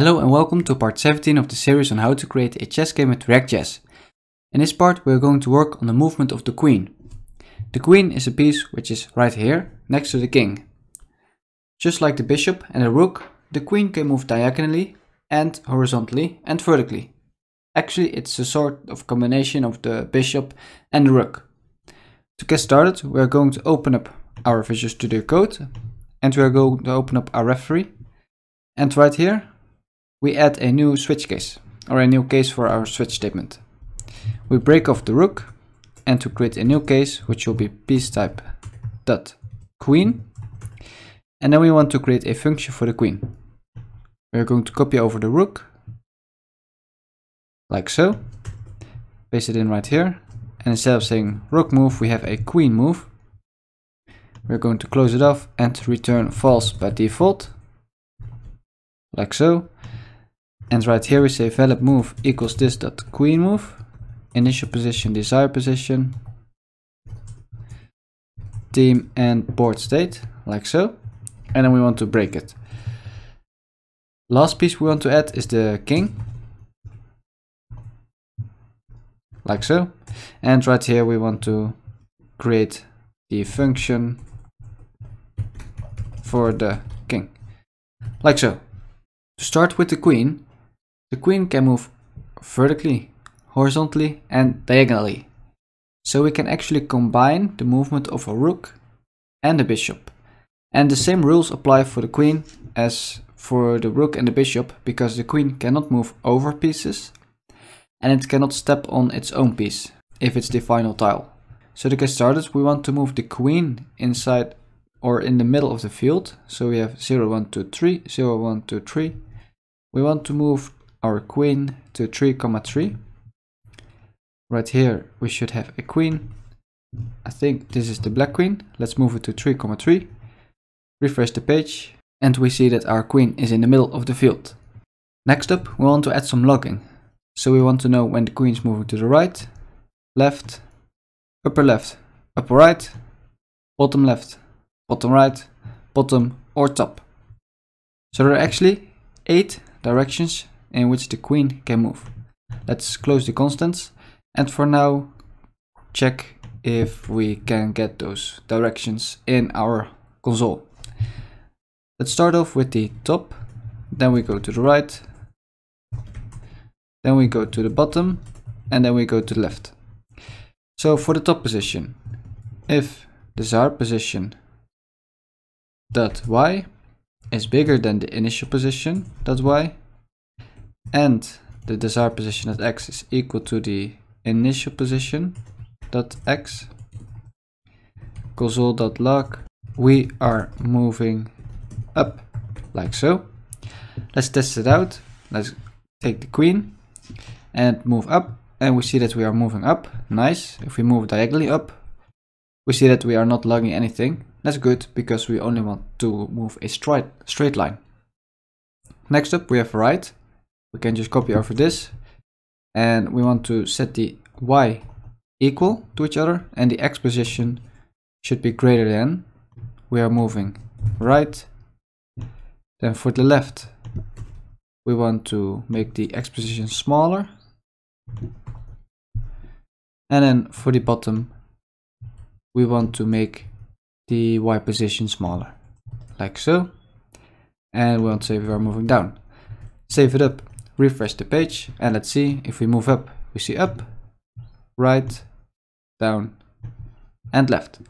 Hello and welcome to part 17 of the series on how to create a chess game with React In this part we are going to work on the movement of the queen. The queen is a piece which is right here, next to the king. Just like the bishop and the rook, the queen can move diagonally and horizontally and vertically. Actually it's a sort of combination of the bishop and the rook. To get started we are going to open up our Visual Studio Code and we are going to open up our referee. And right here we add a new switch case or a new case for our switch statement. We break off the rook and to create a new case which will be piece type dot queen and then we want to create a function for the queen. We're going to copy over the rook like so paste it in right here and instead of saying rook move we have a queen move we're going to close it off and return false by default like so and right here we say valid move equals this dot queen move, initial position, desired position, team and board state, like so. And then we want to break it. Last piece we want to add is the king, like so. And right here we want to create the function for the king, like so. To start with the queen, the queen can move vertically, horizontally and diagonally. So we can actually combine the movement of a rook and a bishop. And the same rules apply for the queen as for the rook and the bishop because the queen cannot move over pieces and it cannot step on its own piece if it's the final tile. So to get started we want to move the queen inside or in the middle of the field. So we have 0, 1, 2, 3, 0, 1, 2, 3. We want to move our queen to 3 comma 3 right here we should have a queen i think this is the black queen let's move it to 3 comma 3 refresh the page and we see that our queen is in the middle of the field next up we want to add some logging so we want to know when the queen is moving to the right left upper left upper right bottom left bottom right bottom or top so there are actually eight directions in which the queen can move. Let's close the constants and for now check if we can get those directions in our console. Let's start off with the top, then we go to the right, then we go to the bottom, and then we go to the left. So for the top position, if desired position dot y is bigger than the initial position dot y, and the desired position at x is equal to the initial position dot x console.log we are moving up like so let's test it out let's take the queen and move up and we see that we are moving up nice if we move diagonally up we see that we are not logging anything that's good because we only want to move a straight straight line next up we have right we can just copy over this and we want to set the y equal to each other and the x position should be greater than we are moving right then for the left we want to make the x position smaller and then for the bottom we want to make the y position smaller like so and we want to say we are moving down save it up refresh the page and let's see if we move up we see up right down and left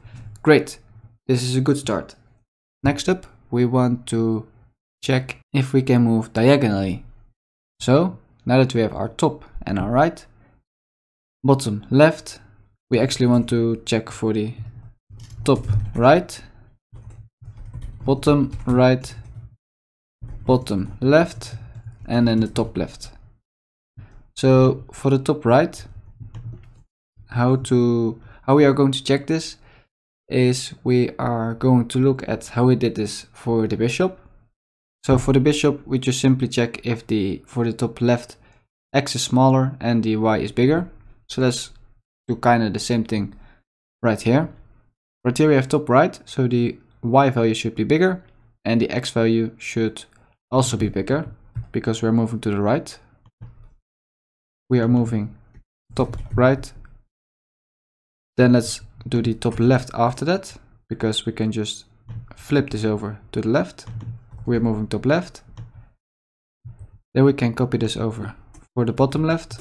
great this is a good start next up we want to check if we can move diagonally so now that we have our top and our right bottom left we actually want to check for the top right bottom right bottom left and then the top left. So for the top right, how to how we are going to check this is we are going to look at how we did this for the bishop. So for the bishop, we just simply check if the for the top left x is smaller and the y is bigger. So let's do kind of the same thing right here. Right here we have top right, so the y value should be bigger and the x value should also be bigger because we're moving to the right. We are moving top right. Then let's do the top left after that because we can just flip this over to the left. We're moving top left. Then we can copy this over. For the bottom left,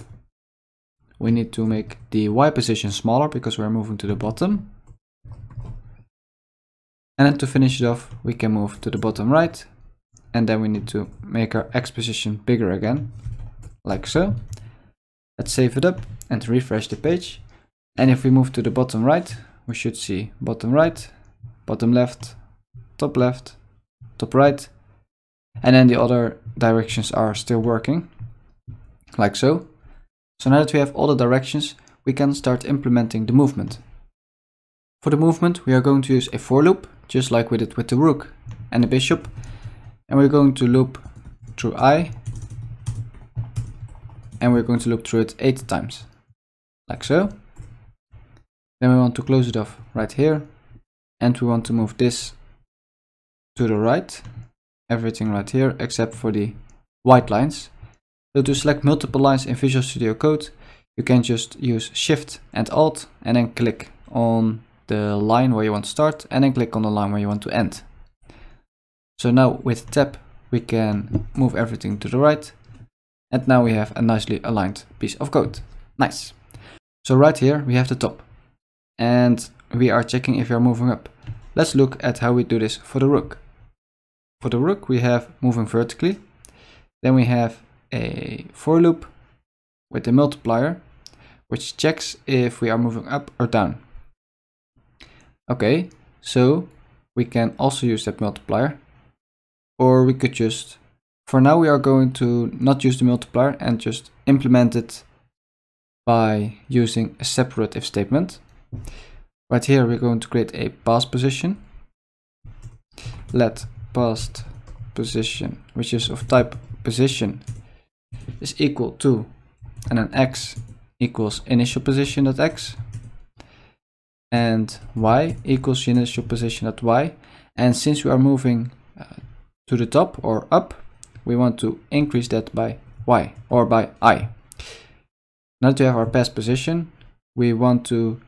we need to make the Y position smaller because we're moving to the bottom. And then to finish it off, we can move to the bottom right and then we need to make our X position bigger again, like so. Let's save it up and refresh the page. And if we move to the bottom right, we should see bottom right, bottom left, top left, top right. And then the other directions are still working, like so. So now that we have all the directions, we can start implementing the movement. For the movement, we are going to use a for loop, just like we did with the rook and the bishop, and we're going to loop through i and we're going to loop through it eight times like so then we want to close it off right here and we want to move this to the right everything right here except for the white lines so to select multiple lines in Visual Studio Code you can just use shift and alt and then click on the line where you want to start and then click on the line where you want to end so now with tab, we can move everything to the right. And now we have a nicely aligned piece of code. Nice. So right here, we have the top. And we are checking if we are moving up. Let's look at how we do this for the rook. For the rook, we have moving vertically. Then we have a for loop with a multiplier, which checks if we are moving up or down. Okay, so we can also use that multiplier or we could just, for now we are going to not use the multiplier and just implement it by using a separate if statement. Right here we're going to create a past position. Let past position, which is of type position, is equal to, and then x equals initial position dot x, and y equals initial position dot y. And since we are moving uh, to the top or up, we want to increase that by y or by i. Now that we have our past position, we want to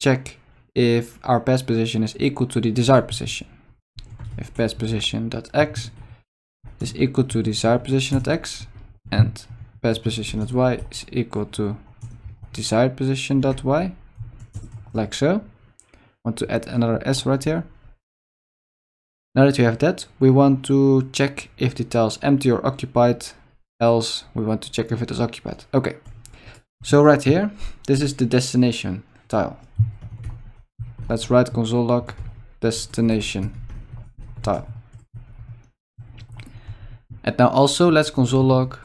check if our past position is equal to the desired position. If past position dot x is equal to desired position at x and past position at y is equal to desired position dot y like so. Want to add another s right here. Now that you have that, we want to check if the tile's empty or occupied, else we want to check if it is occupied. Okay, so right here, this is the destination tile. Let's write console log destination tile. And now also let's console log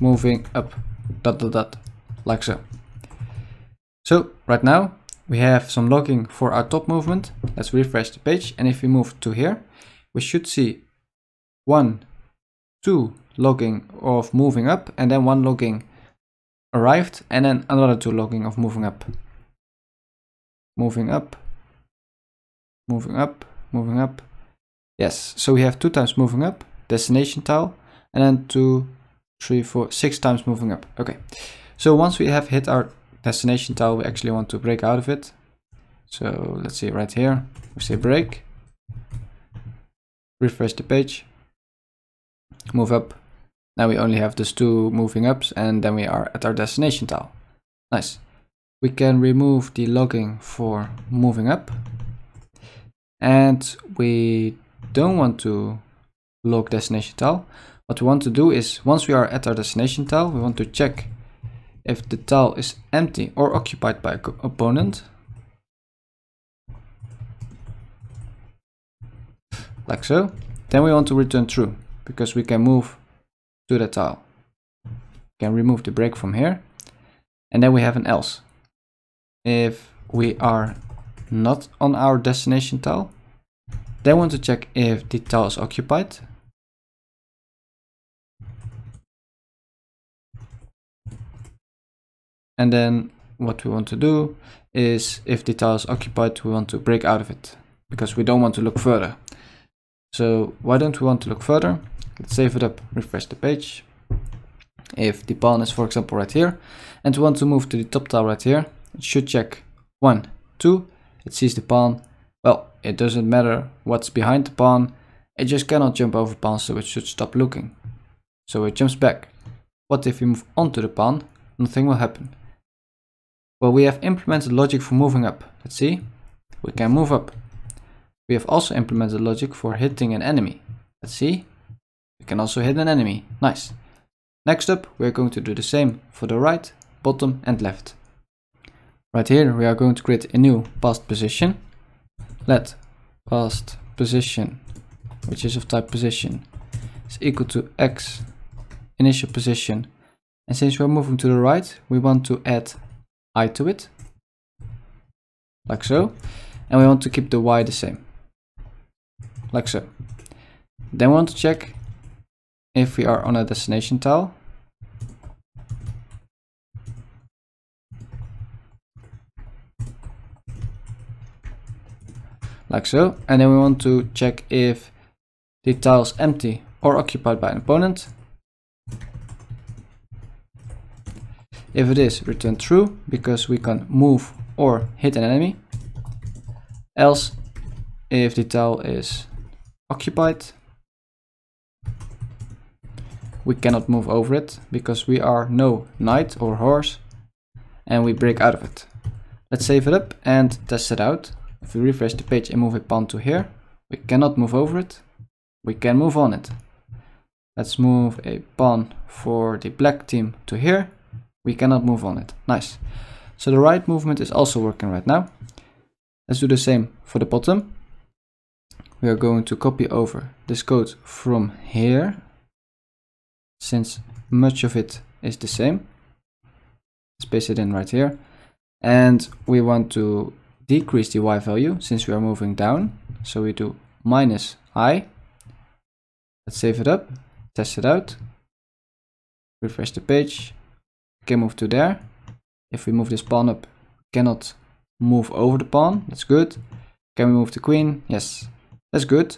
moving up dot dot dot like so. So right now we have some logging for our top movement. Let's refresh the page. And if we move to here, we should see one, two logging of moving up and then one logging arrived and then another two logging of moving up. Moving up, moving up, moving up. Yes, so we have two times moving up, destination tile, and then two, three, four, six times moving up. Okay, so once we have hit our destination tile, we actually want to break out of it. So let's see right here, we say break, refresh the page, move up. Now we only have these two moving ups and then we are at our destination tile. Nice. We can remove the logging for moving up and we don't want to log destination tile. What we want to do is once we are at our destination tile, we want to check if the tile is empty or occupied by an opponent. Like so. Then we want to return true because we can move to the tile. We can remove the break from here. And then we have an else. If we are not on our destination tile, then we want to check if the tile is occupied And then what we want to do is if the tile is occupied, we want to break out of it because we don't want to look further. So why don't we want to look further? Let's save it up, refresh the page. If the pawn is, for example, right here, and we want to move to the top tile right here, it should check one, two, it sees the pawn. Well, it doesn't matter what's behind the pawn, it just cannot jump over pawn, so it should stop looking. So it jumps back. What if we move onto the pawn? Nothing will happen. Well, we have implemented logic for moving up. Let's see. We can move up. We have also implemented logic for hitting an enemy. Let's see. We can also hit an enemy. Nice. Next up, we are going to do the same for the right, bottom and left. Right here, we are going to create a new past position. Let past position, which is of type position, is equal to x initial position. And since we're moving to the right, we want to add I to it, like so. And we want to keep the Y the same, like so. Then we want to check if we are on a destination tile. Like so. And then we want to check if the tile is empty or occupied by an opponent. If it is, return true because we can move or hit an enemy. Else, if the tile is occupied, we cannot move over it because we are no knight or horse and we break out of it. Let's save it up and test it out. If we refresh the page and move a pawn to here, we cannot move over it. We can move on it. Let's move a pawn for the black team to here we cannot move on it. Nice. So the right movement is also working right now. Let's do the same for the bottom. We are going to copy over this code from here, since much of it is the same. Space it in right here. And we want to decrease the y value since we are moving down. So we do minus i. Let's save it up, test it out, refresh the page can move to there. If we move this pawn up, cannot move over the pawn. That's good. Can we move the queen? Yes, that's good.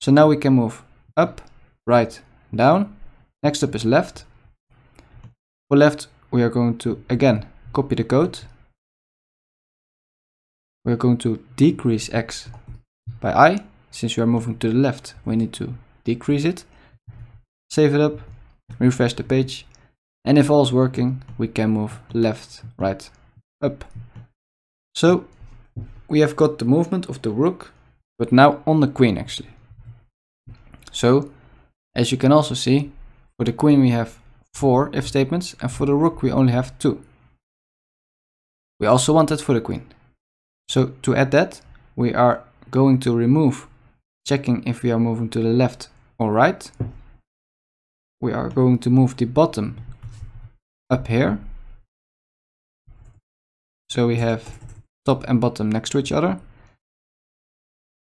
So now we can move up, right, down. Next up is left. For left, we are going to, again, copy the code. We are going to decrease x by i. Since we are moving to the left, we need to decrease it. Save it up, refresh the page, and if all is working, we can move left, right, up. So we have got the movement of the rook, but now on the queen actually. So as you can also see, for the queen we have four if statements and for the rook we only have two. We also want that for the queen. So to add that, we are going to remove checking if we are moving to the left or right. We are going to move the bottom up here. So we have top and bottom next to each other.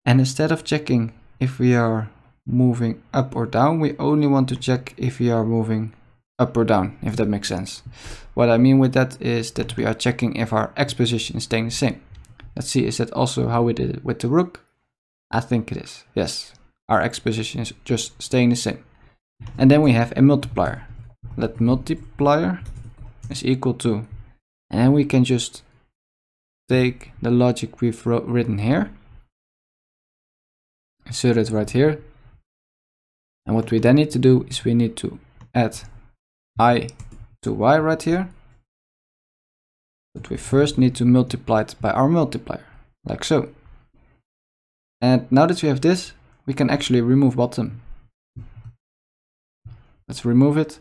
And instead of checking if we are moving up or down, we only want to check if we are moving up or down, if that makes sense. What I mean with that is that we are checking if our x position is staying the same. Let's see, is that also how we did it with the rook? I think it is, yes. Our x position is just staying the same. And then we have a multiplier that multiplier is equal to and we can just take the logic we've written here insert it right here and what we then need to do is we need to add i to y right here but we first need to multiply it by our multiplier like so and now that we have this we can actually remove bottom let's remove it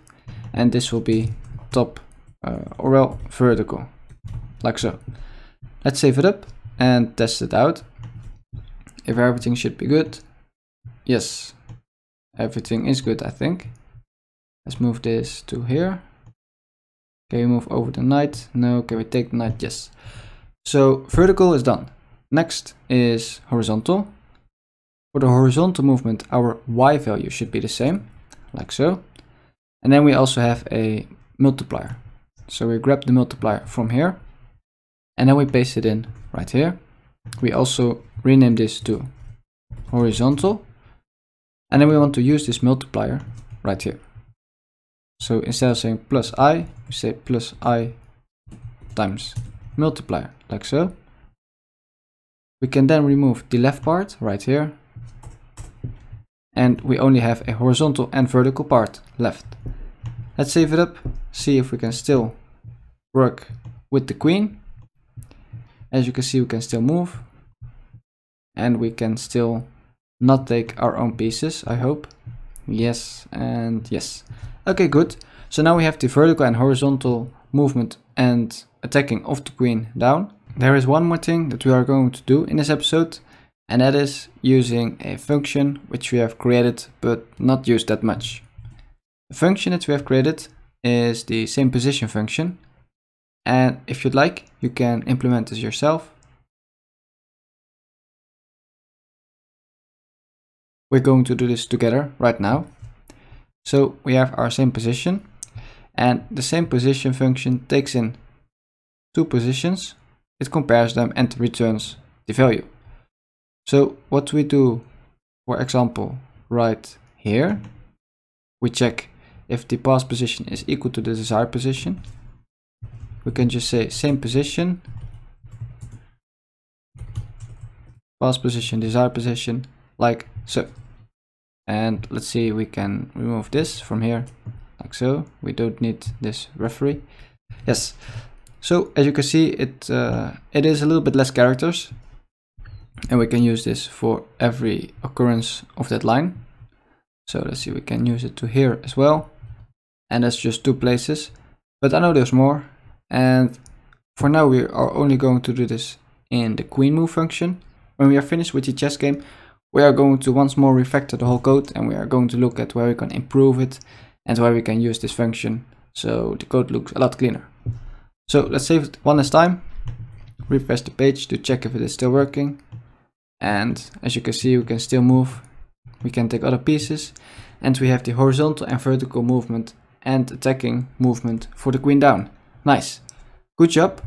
and this will be top uh, or well vertical like so let's save it up and test it out if everything should be good yes everything is good I think let's move this to here can we move over the knight? no can we take the knight? yes so vertical is done next is horizontal for the horizontal movement our y value should be the same like so and then we also have a multiplier. So we grab the multiplier from here and then we paste it in right here. We also rename this to horizontal and then we want to use this multiplier right here. So instead of saying plus i, we say plus i times multiplier, like so. We can then remove the left part right here and we only have a horizontal and vertical part left. Let's save it up, see if we can still work with the queen. As you can see, we can still move and we can still not take our own pieces, I hope. Yes and yes. Okay, good. So now we have the vertical and horizontal movement and attacking of the queen down. There is one more thing that we are going to do in this episode and that is using a function which we have created but not used that much. The function that we have created is the same position function and if you'd like you can implement this yourself. We're going to do this together right now. So we have our same position and the same position function takes in two positions, it compares them and returns the value. So what we do, for example, right here, we check if the past position is equal to the desired position. We can just say same position, past position, desired position, like so. And let's see, we can remove this from here, like so. We don't need this referee. Yes. So as you can see, it uh, it is a little bit less characters, and we can use this for every occurrence of that line. So let's see, we can use it to here as well. And that's just two places. But I know there's more. And for now, we are only going to do this in the queen move function. When we are finished with the chess game, we are going to once more refactor the whole code and we are going to look at where we can improve it and where we can use this function so the code looks a lot cleaner. So let's save it one last time, refresh the page to check if it is still working and as you can see, we can still move. We can take other pieces. And we have the horizontal and vertical movement and attacking movement for the queen down. Nice. Good job.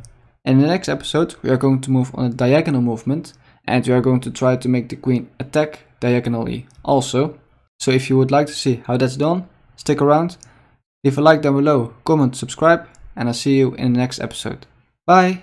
In the next episode, we are going to move on a diagonal movement. And we are going to try to make the queen attack diagonally also. So if you would like to see how that's done, stick around. Leave a like down below, comment, subscribe. And I'll see you in the next episode. Bye.